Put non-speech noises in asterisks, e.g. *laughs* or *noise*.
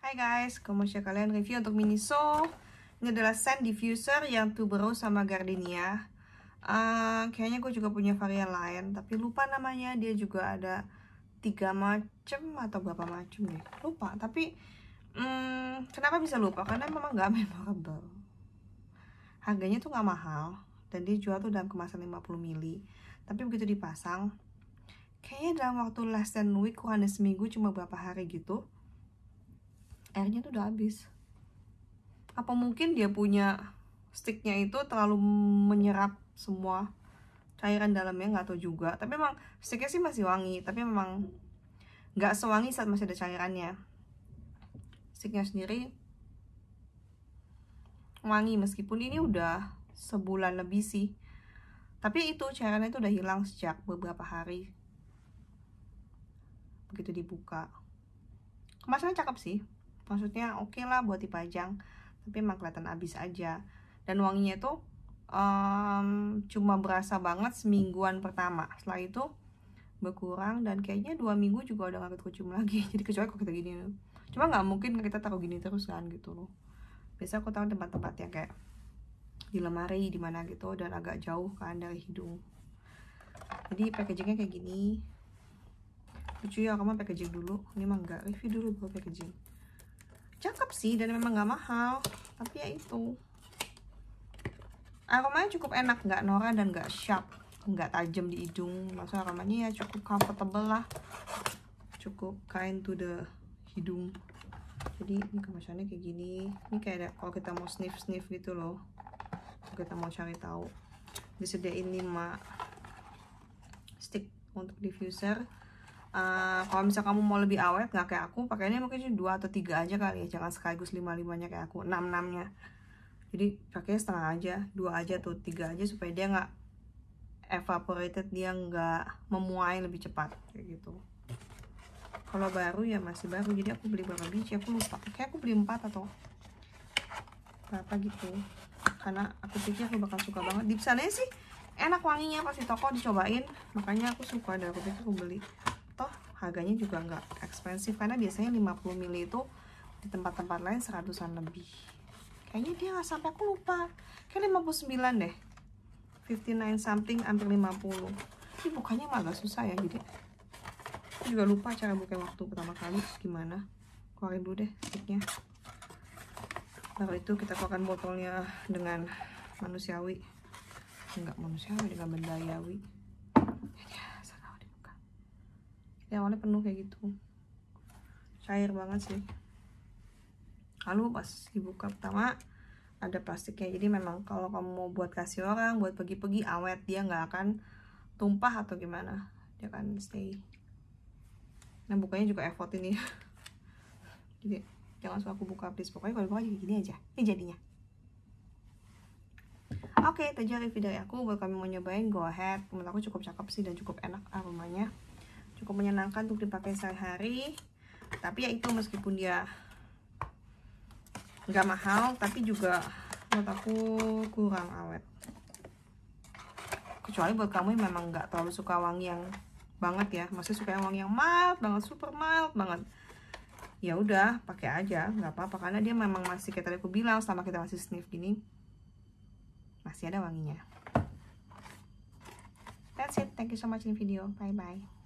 Hai guys, kemudian kalian review untuk Miniso Ini adalah scent diffuser yang tuberose sama gardenia uh, Kayaknya gue juga punya varian lain Tapi lupa namanya, dia juga ada tiga macem atau berapa macem ya Lupa, tapi um, kenapa bisa lupa? Karena memang gak *laughs* memorable Harganya tuh gak mahal Dan dia jual tuh dalam kemasan 50 mili. Tapi begitu dipasang Kayaknya dalam waktu less than week, kurang seminggu, cuma berapa hari gitu airnya tuh udah habis apa mungkin dia punya sticknya itu terlalu menyerap semua cairan dalamnya nggak tahu juga tapi memang sticknya sih masih wangi tapi memang nggak sewangi saat masih ada cairannya sticknya sendiri wangi meskipun ini udah sebulan lebih sih tapi itu cairannya itu udah hilang sejak beberapa hari begitu dibuka kemasannya cakep sih maksudnya oke okay lah buat dipajang tapi emang kelihatan abis aja dan wanginya itu um, cuma berasa banget semingguan pertama setelah itu berkurang dan kayaknya dua minggu juga udah nggak kecium lagi *laughs* jadi kecuali kalau kita gini cuma nggak mungkin kita taruh gini terus kan gitu loh biasa aku taruh tempat-tempat yang kayak di lemari di mana gitu dan agak jauh kan dari hidung jadi packagingnya kayak gini lucu ya kamu packaging dulu ini mah enggak review dulu buat packaging cakep sih dan memang gak mahal tapi ya itu aromanya cukup enak nggak norak dan nggak sharp nggak tajam di hidung maksud aromanya ya cukup comfortable lah cukup kind to the hidung jadi ini kemasannya kayak gini ini kayak ada, kalau kita mau sniff sniff gitu loh kalau kita mau cari tahu disediain 5 stick untuk diffuser uh, kalau misalnya kamu mau lebih awet nggak kayak aku pakainya mungkin dua atau tiga aja kali ya jangan sekaligus lima limanya kayak aku enam enamnya jadi pakai setengah aja dua aja atau tiga aja supaya dia nggak evaporated dia nggak memuai lebih cepat kayak gitu kalau baru ya masih baru jadi aku beli berapa biji aku lupa kayak aku beli empat atau berapa gitu karena aku pikir aku bakal suka banget di sana sih enak wanginya pas di toko dicobain makanya aku suka dan aku pikir aku beli toh harganya juga nggak ekspensif karena biasanya 50 ml itu di tempat-tempat lain seratusan lebih kayaknya dia nggak sampai aku lupa kayak 59 deh 59 something hampir 50 ini bukannya malah susah ya jadi aku juga lupa cara buka waktu pertama kali gimana keluarin dulu deh sticknya lalu itu kita keluarkan botolnya dengan manusiawi enggak manusiawi dengan bendayawi yang awalnya penuh kayak gitu cair banget sih lalu pas dibuka pertama ada plastiknya jadi memang kalau kamu mau buat kasih orang buat pergi-pergi awet dia nggak akan tumpah atau gimana dia akan stay nah bukanya juga effort ini *laughs* jadi jangan suka aku buka please pokoknya kalau buka jadi gini aja ini jadinya oke okay, itu aja review dari aku buat kamu mau nyobain go ahead menurut aku cukup cakep sih dan cukup enak aromanya cukup menyenangkan untuk dipakai sehari-hari tapi ya itu meskipun dia nggak mahal tapi juga menurut aku kurang awet kecuali buat kamu yang memang nggak terlalu suka wangi yang banget ya masih suka yang wangi yang mild banget super mild banget ya udah pakai aja nggak apa-apa karena dia memang masih kayak tadi aku bilang selama kita masih sniff gini masih ada wanginya that's it thank you so much in video bye bye